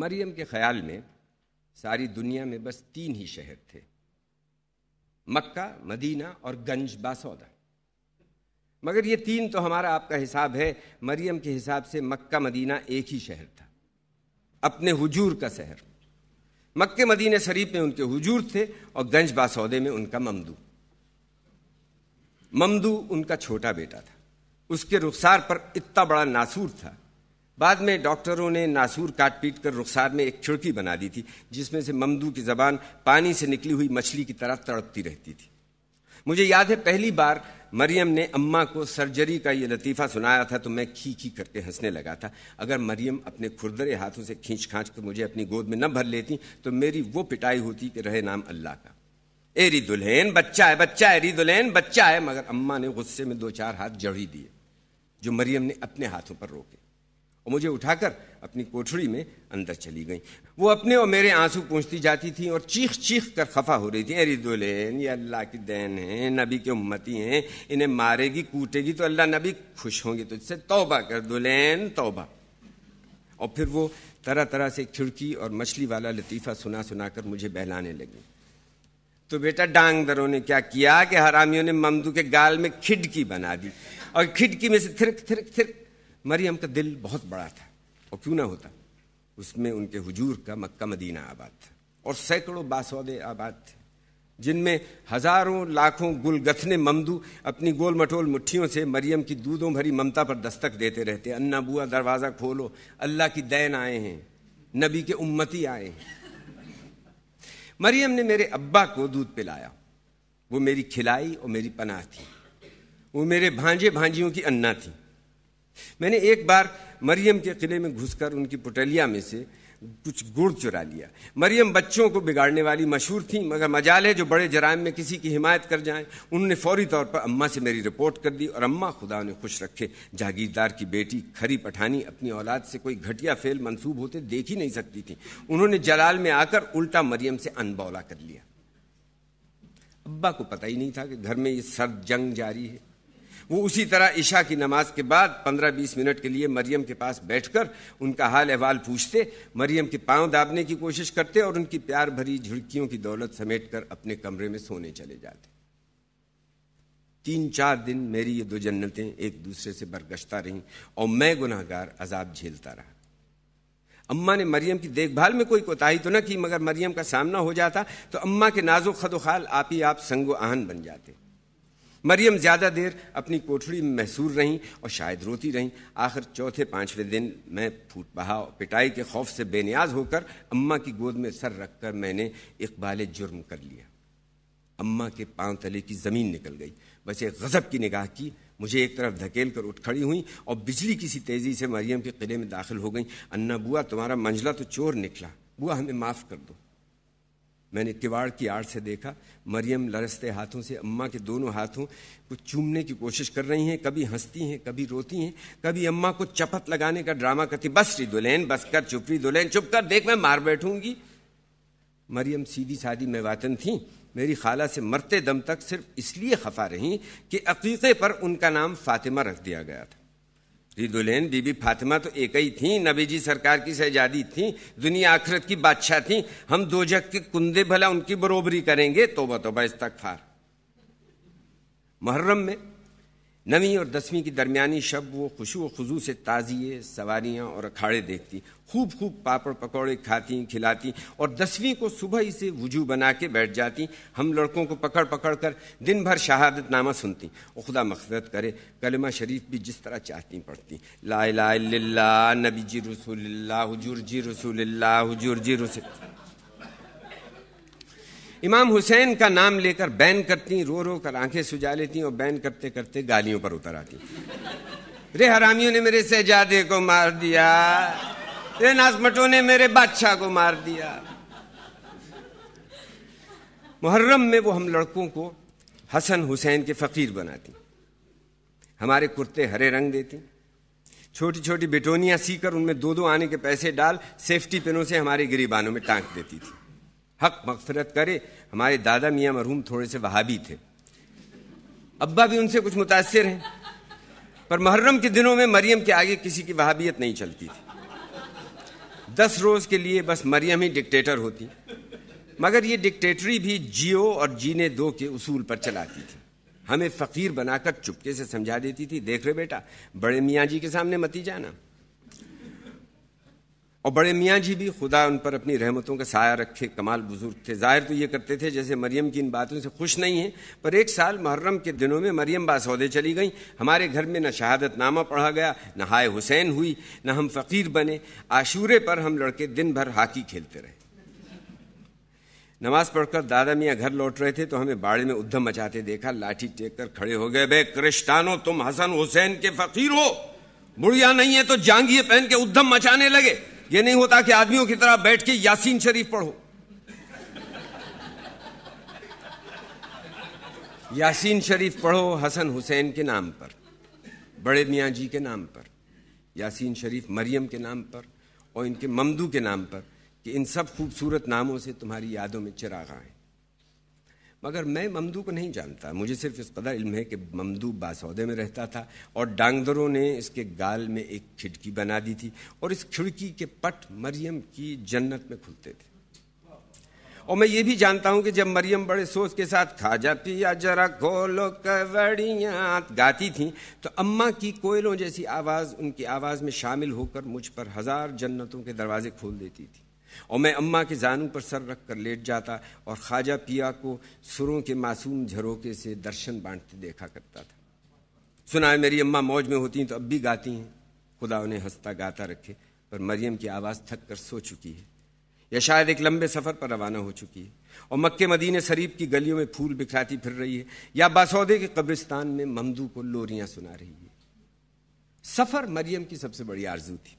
मरियम के ख्याल में सारी दुनिया में बस तीन ही शहर थे मक्का मदीना और गंज बासौदा मगर ये तीन तो हमारा आपका हिसाब है मरियम के हिसाब से मक्का मदीना एक ही शहर था अपने हुजूर का शहर मक्के मदीने शरीफ में उनके हुजूर थे और गंज बासौदे में उनका ममदू ममदू उनका छोटा बेटा था उसके रुखसार पर इतना बड़ा नासूर था बाद में डॉक्टरों ने नासूर काट पीट कर रुखसार में एक खिड़की बना दी थी जिसमें से ममदू की जबान पानी से निकली हुई मछली की तरह तड़पती रहती थी मुझे याद है पहली बार मरियम ने अम्मा को सर्जरी का ये लतीफ़ा सुनाया था तो मैं खी खी करके हंसने लगा था अगर मरियम अपने खुरदरे हाथों से खींच खाँच कर मुझे अपनी गोद में न भर लेती तो मेरी वो पिटाई होती कि रहे नाम अल्लाह का एरी दुल्हन बच्चा है बच्चा है एरी दुल्हन बच्चा है मगर अम्मा ने गुस्से में दो चार हाथ जड़ी दिए जो मरियम ने अपने हाथों पर रोके और मुझे उठाकर अपनी कोठड़ी में अंदर चली गई वो अपने और मेरे आंसू पूछती जाती थी और चीख चीख कर खफा हो रही थी अरे दुल्हन ये अल्लाह की देन है नबी के उम्मती हैं इन्हें मारेगी कूटेगी तो अल्लाह नबी खुश होंगे तुझसे तौबा कर दुल्हन तौबा और फिर वो तरह तरह से खिड़की और मछली वाला लतीफ़ा सुना सुना कर मुझे बहलाने लगी तो बेटा डांग दरों ने क्या किया कि हरामियों ने ममदू के गाल में खिड़की बना दी और खिड़की में से थिरक थिरक थिरक मरियम का दिल बहुत बड़ा था और क्यों ना होता उसमें उनके हुजूर का मक्का मदीना आबाद था और सैकड़ों बासौदे आबाद थे जिनमें हजारों लाखों गुलगथने ममदू अपनी गोल मटोल मुट्ठियों से मरियम की दूधों भरी ममता पर दस्तक देते रहते अन्ना बुआ दरवाज़ा खोलो अल्लाह की दैन आए हैं नबी के उम्मती आए हैं मरियम ने मेरे अब्बा को दूध पिलाया वो मेरी खिलाई और मेरी पनाह थी वो मेरे भांजे भांजियों की अन्ना थी मैंने एक बार मरियम के किले में घुसकर उनकी पुटलिया में से कुछ गुड़ चुरा लिया मरियम बच्चों को बिगाड़ने वाली मशहूर थी मगर मजाल है जो बड़े जराय में किसी की हिमायत कर जाएं उन्होंने फौरी तौर पर अम्मा से मेरी रिपोर्ट कर दी और अम्मा खुदा ने खुश रखे जागीरदार की बेटी खरी पठानी अपनी औलाद से कोई घटिया फेल मंसूब होते देख ही नहीं सकती थी उन्होंने जलाल में आकर उल्टा मरियम से अनबौला कर लिया अब्बा को पता ही नहीं था कि घर में ये सर्द जंग जारी है वो उसी तरह ईशा की नमाज के बाद पंद्रह बीस मिनट के लिए मरियम के पास बैठकर उनका हाल अहवाल पूछते मरियम के पांव दाबने की कोशिश करते और उनकी प्यार भरी झुड़कियों की दौलत समेट कर अपने कमरे में सोने चले जाते तीन चार दिन मेरी ये दो जन्नतें एक दूसरे से बरगश्ता रहीं और मैं गुनाहगार अजाब झेलता रहा अम्मा ने मरियम की देखभाल में कोई कोताही तो ना की मगर मरियम का सामना हो जाता तो अम्मा के नाजो खदोखाल आप ही आप संगो आहन बन जाते मरियम ज़्यादा देर अपनी कोठड़ी में महसूर रहीं और शायद रोती रहीं आखिर चौथे पाँचवें दिन मैं फूट बहा और पिटाई के खौफ से बेनियाज होकर अम्मा की गोद में सर रखकर मैंने इकबाल जुर्म कर लिया अम्मा के पांव तले की ज़मीन निकल गई बस एक गज़ब की निगाह की मुझे एक तरफ धकेल कर उठ खड़ी हुई और बिजली किसी तेज़ी से मरियम के किले में दाखिल हो गई अन्ना बुआ तुम्हारा मंजला तो चोर निकला बुआ हमें माफ़ कर दो मैंने किवाड़ की आड़ से देखा मरियम लरसते हाथों से अम्मा के दोनों हाथों को चूमने की कोशिश कर रही हैं कभी हंसती हैं कभी रोती हैं कभी अम्मा को चपत लगाने का ड्रामा करती बस री दुल्हन बस कर चुप री दुल्हन चुप कर देख मैं मार बैठूंगी मरियम सीधी सादी वातन थी मेरी खाला से मरते दम तक सिर्फ इसलिए खफा रहीं कि अकीक़े पर उनका नाम फातिमा रख दिया गया था रिदुलेन बीबी फातिमा तो एक ही थी नबी जी सरकार की सहजादी थी दुनिया आखरत की बादशाह थी हम दो जग के कुंदे भला उनकी बरोबरी करेंगे तो इस तक फार मुहर्रम में नवीं और दसवीं की दरमियानी शब वो खुशू खुजू से ताज़िए सवारियाँ और अखाड़े देखती खूब खूब पापड़ पकौड़े खाती खिलाती और दसवीं को सुबह ही से वजू बना के बैठ जाती हम लड़कों को पकड़ पकड़ कर दिन भर शहादत नामा सुनती खुदा मकसद करे कलमा शरीफ भी जिस तरह चाहती पढ़ती ला ला नबी जी रसूल हजूर जी रसूल हजूर जी रसूल इमाम हुसैन का नाम लेकर बैन करती रो रो कर आंखें सुजा लेती और बैन करते करते गालियों पर उतर आती रे हरामियों ने मेरे शहजादे को मार दिया रे नाजमटों ने मेरे बादशाह को मार दिया मुहर्रम में वो हम लड़कों को हसन हुसैन के फ़कीर बनाती हमारे कुर्ते हरे रंग देती छोटी छोटी बिटोनियां सीकर उनमें दो दो आने के पैसे डाल सेफ्टी पिनों से हमारे गिरीबानों में टांग देती थी हक मगफरत करे हमारे दादा मियाँ मरहूम थोड़े से वहाबी थे अब्बा भी उनसे कुछ मुतासर हैं पर मुहर्रम के दिनों में मरियम के आगे किसी की वहाबियत नहीं चलती थी दस रोज़ के लिए बस मरियम ही डिक्टेटर होती मगर ये डिक्टेटरी भी जियो और जीने दो के उसूल पर चलाती थी हमें फ़कीर बनाकर चुपके से समझा देती थी देख रहे बेटा बड़े मियाँ जी के सामने मती जाना और बड़े मियाँ जी भी खुदा उन पर अपनी रहमतों का साया रखे कमाल बुजुर्ग थे ज़ाहिर तो ये करते थे जैसे मरियम की इन बातों से खुश नहीं है पर एक साल मुहर्रम के दिनों में मरियम बासौदे चली गई हमारे घर में न शहादतनामा पढ़ा गया न हाय हुसैन हुई न हम फ़कीर बने आशूरे पर हम लड़के दिन भर हाकी खेलते रहे नमाज पढ़कर दादा मियाँ घर लौट रहे थे तो हमें बाड़े में उद्धम मचाते देखा लाठी टेक कर खड़े हो गए बे क्रिस्टानो तुम हसन हुसैन के फ़कीर हो बुढ़िया नहीं है तो जांगिए पहन के उद्धम मचाने लगे ये नहीं होता कि आदमियों की तरह बैठ के यासीन शरीफ पढ़ो यासीन शरीफ पढ़ो हसन हुसैन के नाम पर बड़े मियाँ जी के नाम पर यासीन शरीफ मरियम के नाम पर और इनके ममदू के नाम पर कि इन सब खूबसूरत नामों से तुम्हारी यादों में चिराग आएँ मगर मैं ममदू को नहीं जानता मुझे सिर्फ इस पता इल्म है कि ममदू बासौदे में रहता था और डांगदरों ने इसके गाल में एक खिड़की बना दी थी और इस खिड़की के पट मरियम की जन्नत में खुलते थे और मैं ये भी जानता हूँ कि जब मरियम बड़े सोच के साथ खाजा पिया जरा खोलो कबड़िया गाती थी तो अम्मा की कोयलों जैसी आवाज़ उनकी आवाज़ में शामिल होकर मुझ पर हज़ार जन्नतों के दरवाजे खोल देती थी और मैं अम्मा के जानू पर सर रख कर लेट जाता और ख्वाजा पिया को सुरों के मासूम झरोके से दर्शन बांटते देखा करता था सुना है मेरी अम्मा मौज में होती हैं तो अब भी गाती हैं खुदा उन्हें हंसता गाता रखे पर मरियम की आवाज़ थक कर सो चुकी है या शायद एक लंबे सफ़र पर रवाना हो चुकी है और मक्के मदीने शरीफ की गलियों में फूल बिखराती फिर रही है या बासौदे के कब्रिस्तान में ममदू को लोरियाँ सुना रही है सफ़र मरियम की सबसे बड़ी आरजू थी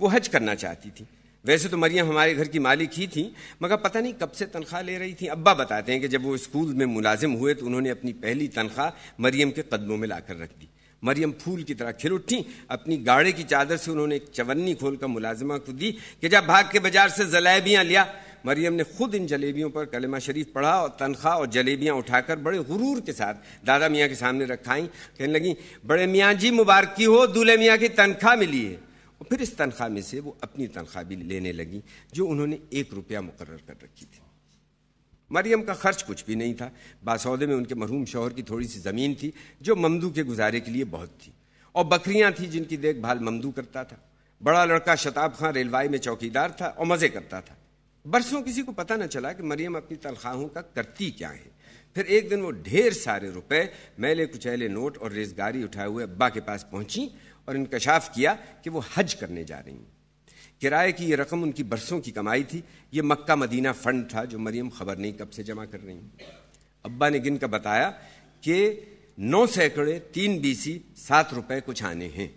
वो हज करना चाहती थी वैसे तो मरियम हमारे घर की मालिक ही थी मगर पता नहीं कब से तनख्वाह ले रही थी अब्बा बताते हैं कि जब वो स्कूल में मुलाजिम हुए तो उन्होंने अपनी पहली तनख्वाह मरियम के कदमों में लाकर रख दी मरियम फूल की तरह खिल उठी अपनी गाढ़े की चादर से उन्होंने एक चवन्नी खोल कर मुलाजिमा को दी कि जब भाग के बाजार से जलेबियाँ लिया मरियम ने खुद इन जलेबियों पर कलमा शरीफ पढ़ा और तनख्वाह और जलेबियाँ उठाकर बड़े गुरूर के साथ दादा मियाँ के सामने रखाई कहने लगी बड़े मियाँ जी मुबारकी हो दूल्हे मियाँ की तनख्वाह मिली है और फिर इस तनख्वाह में से वो अपनी तनख्वाह भी लेने लगी जो उन्होंने एक रुपया मुकर कर रखी थी मरियम का खर्च कुछ भी नहीं था बासौदे में उनके मरहूम शोहर की थोड़ी सी ज़मीन थी जो ममदू के गुजारे के लिए बहुत थी और बकरियाँ थी जिनकी देखभाल ममदू करता था बड़ा लड़का शताब खां रेलवाई में चौकीदार था और मज़े करता था बरसों किसी को पता न चला कि मरियम अपनी तनख्वाहों का करती क्या है फिर एक दिन वो ढेर सारे रुपए मैले कुचैले नोट और रेजगारी उठाए हुए अब्बा के पास पहुंची और इनकशाफ किया कि वो हज करने जा रही हैं किराए की ये रकम उनकी बरसों की कमाई थी ये मक्का मदीना फंड था जो मरियम खबर नहीं कब से जमा कर रही हैं अब्बा ने गिन का बताया कि नौ सैकड़े तीन बीसी सात रुपए कुछ आने हैं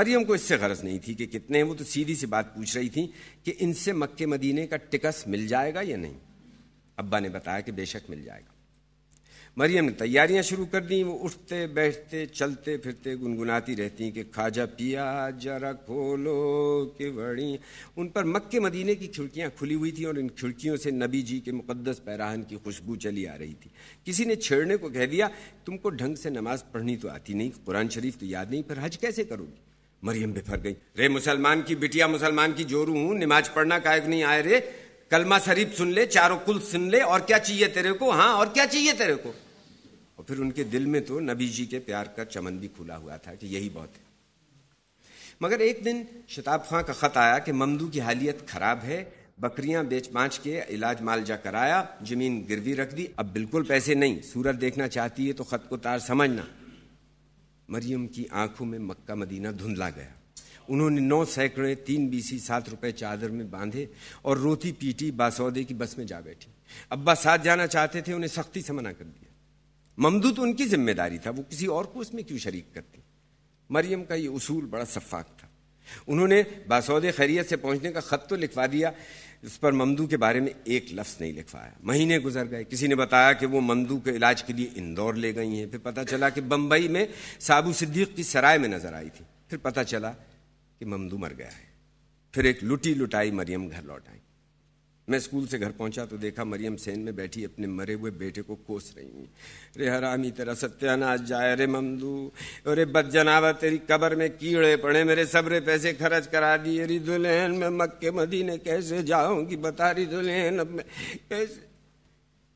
मरियम को इससे गरज नहीं थी कि कितने हैं वो तो सीधी सी बात पूछ रही थी कि इनसे मक्के मदीने का टिकस मिल जाएगा या नहीं अब्बा ने बताया कि बेशक मिल जाएगा मरियम ने तैयारियां शुरू कर दी वो उठते बैठते चलते फिरते गुनगुनाती रहती कि खाजा पिया जरा खोलो कि बड़ी उन पर मक्के मदीने की खिड़कियां खुली हुई थी और इन खिड़कियों से नबी जी के मुकद्दस पैराहन की खुशबू चली आ रही थी किसी ने छेड़ने को कह दिया तुमको ढंग से नमाज पढ़नी तो आती नहीं कुरान शरीफ तो याद नहीं पर हज कैसे करोगी मरियम बिफर गई रे मुसलमान की बिटिया मुसलमान की जोरू हूँ नमाज पढ़ना कायक नहीं आए रे कलमा शरीफ सुन ले चारों कुल सुन ले और क्या चाहिए तेरे को हाँ और क्या चाहिए तेरे को और फिर उनके दिल में तो नबी जी के प्यार का चमन भी खुला हुआ था कि यही बहुत है मगर एक दिन शताब खां का ख़त आया कि ममदू की हालियत ख़राब है बकरियां बेच बाँच के इलाज मालजा कराया ज़मीन गिरवी रख दी अब बिल्कुल पैसे नहीं सूरत देखना चाहती है तो ख़त को तार समझना मरियम की आंखों में मक्का मदीना धुंधला गया उन्होंने नौ सैकड़े तीन बीसी सात रुपए चादर में बांधे और रोती पीटी बासौदे की बस में जा बैठी अब्बा साथ जाना चाहते थे उन्हें सख्ती से मना कर दिया तो उनकी जिम्मेदारी था वो किसी और को उसमें क्यों शरीक करती मरियम का ये उसूल बड़ा शफाक था उन्होंने बासौद खैरियत से पहुंचने का ख़त तो लिखवा दिया उस पर ममदू के बारे में एक लफ्ज़ नहीं लिखवाया महीने गुजर गए किसी ने बताया कि वो ममदू के इलाज के लिए इंदौर ले गई हैं फिर पता चला कि बम्बई में साबू सिद्दीक की सराय में नज़र आई थी फिर पता चला कि ममदू मर गया है फिर एक लुटी लुटाई मरियम घर लौट आई मैं स्कूल से घर पहुंचा तो देखा मरियम सेन में बैठी अपने मरे हुए बेटे को कोस रही हैं रे हरामी तेरा सत्यानाश जाए रे ममदू अरे बदजनावा तेरी कबर में कीड़े पड़े मेरे सबरे पैसे खर्च करा दिए री दुल्हन मैं मक्के मदीने कैसे जाऊंगी बता रही दुल्हन अब मैं कैसे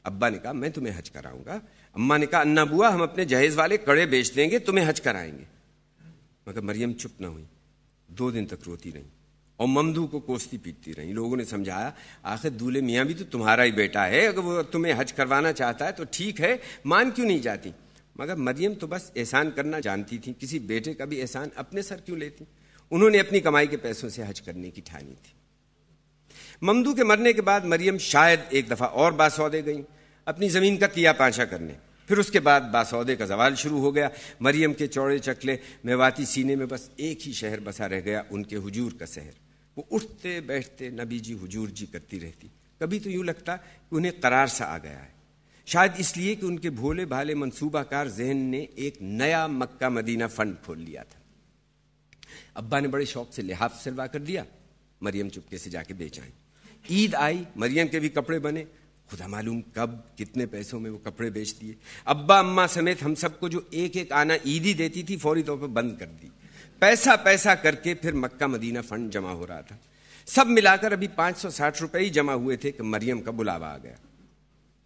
अब्बा ने कहा मैं तुम्हें हज कराऊंगा अम्मा ने कहा अन्ना बुआ हम अपने जहेज वाले कड़े बेच देंगे तुम्हें हज कराएंगे मगर मरियम चुप ना हुई दो दिन तक रोती रही और ममदू को कोसती पीटती रहीं लोगों ने समझाया आखिर दूल्हे मियाँ भी तो तुम्हारा ही बेटा है अगर वो तुम्हें हज करवाना चाहता है तो ठीक है मान क्यों नहीं जाती मगर मरियम तो बस एहसान करना जानती थी किसी बेटे का भी एहसान अपने सर क्यों लेती उन्होंने अपनी कमाई के पैसों से हज करने की ठानी थी ममदू के मरने के बाद मरियम शायद एक दफ़ा और बासौदे गई अपनी ज़मीन का तिया पाछा करने फिर उसके बाद बासौदे का जवाल शुरू हो गया मरियम के चौड़े चकले मेवाती सीने में बस एक ही शहर बसा रह गया उनके हुजूर का शहर वो उठते बैठते नबी जी हुजूर जी करती रहती कभी तो यूँ लगता कि उन्हें करार सा आ गया है शायद इसलिए कि उनके भोले भाले मनसूबाकार जहन ने एक नया मक्का मदीना फंड खोल लिया था अब्बा ने बड़े शौक से लिहाफ सिलवा कर दिया मरियम चुपके से जाके बेच आई ईद आई मरियम के भी कपड़े बने खुदा मालूम कब कितने पैसों में वो कपड़े बेच दिए अब्बा अम्मा समेत हम सबको जो एक एक आना ईदी देती थी फौरी तौर पर बंद कर दी पैसा पैसा करके फिर मक्का मदीना फंड जमा हो रहा था सब मिलाकर अभी 560 रुपए ही जमा हुए थे कि मरियम का बुलावा आ गया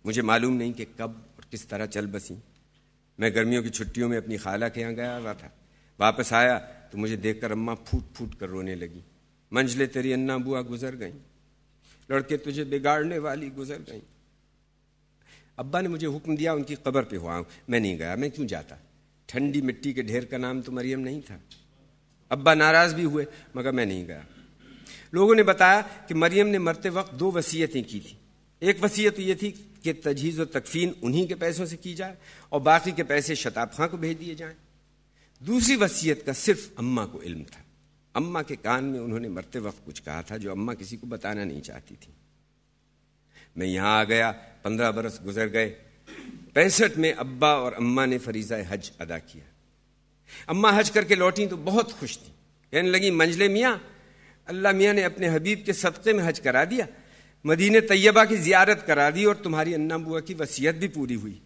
मुझे मालूम नहीं कि कब और किस तरह चल बसी मैं गर्मियों की छुट्टियों में अपनी खाला के यहाँ गया हुआ था वापस आया तो मुझे देखकर अम्मा फूट फूट कर रोने लगी मंजिले तेरी अन्ना बुआ गुजर गई लड़के तुझे बिगाड़ने वाली गुजर गई अब्बा ने मुझे हुक्म दिया उनकी कब्र पे हुआ मैं नहीं गया मैं क्यों जाता ठंडी मिट्टी के ढेर का नाम तो मरियम नहीं था अब्बा नाराज भी हुए मगर मैं नहीं गया लोगों ने बताया कि मरियम ने मरते वक्त दो वसीयतें की थी एक वसीयत तो ये थी कि तजीज़ और तकफीन उन्हीं के पैसों से की जाए और बाकी के पैसे शताब खां को भेज दिए जाएं दूसरी वसीयत का सिर्फ अम्मा को इल्म था अम्मा के कान में उन्होंने मरते वक्त कुछ कहा था जो अम्मा किसी को बताना नहीं चाहती थी मैं यहाँ आ गया पंद्रह बरस गुजर गए पैंसठ में अब्बा और अम्मा ने फरीज़ा हज अदा किया अम्मा हज करके लौटी तो बहुत खुश थी कहने लगी मंजले मियाँ अल्लाह मियाँ ने अपने हबीब के सदक़े में हज करा दिया मदीने तैयबा की जियारत करा दी और तुम्हारी अन्ना बुआ की वसीयत भी पूरी हुई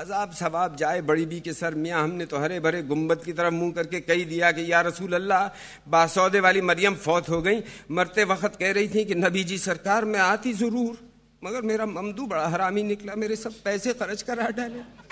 अजाब सवाब जाए बड़ी बी के सर मियाँ हमने तो हरे भरे गुम्बद की तरफ मुंह करके कही दिया कि या रसूल अल्लाह बासौदे वाली मरियम फौत हो गई मरते वक्त कह रही थी कि नबी जी सरकार मैं आती ज़रूर मगर मेरा ममदू बड़ा हरामी निकला मेरे सब पैसे खर्च करा डाले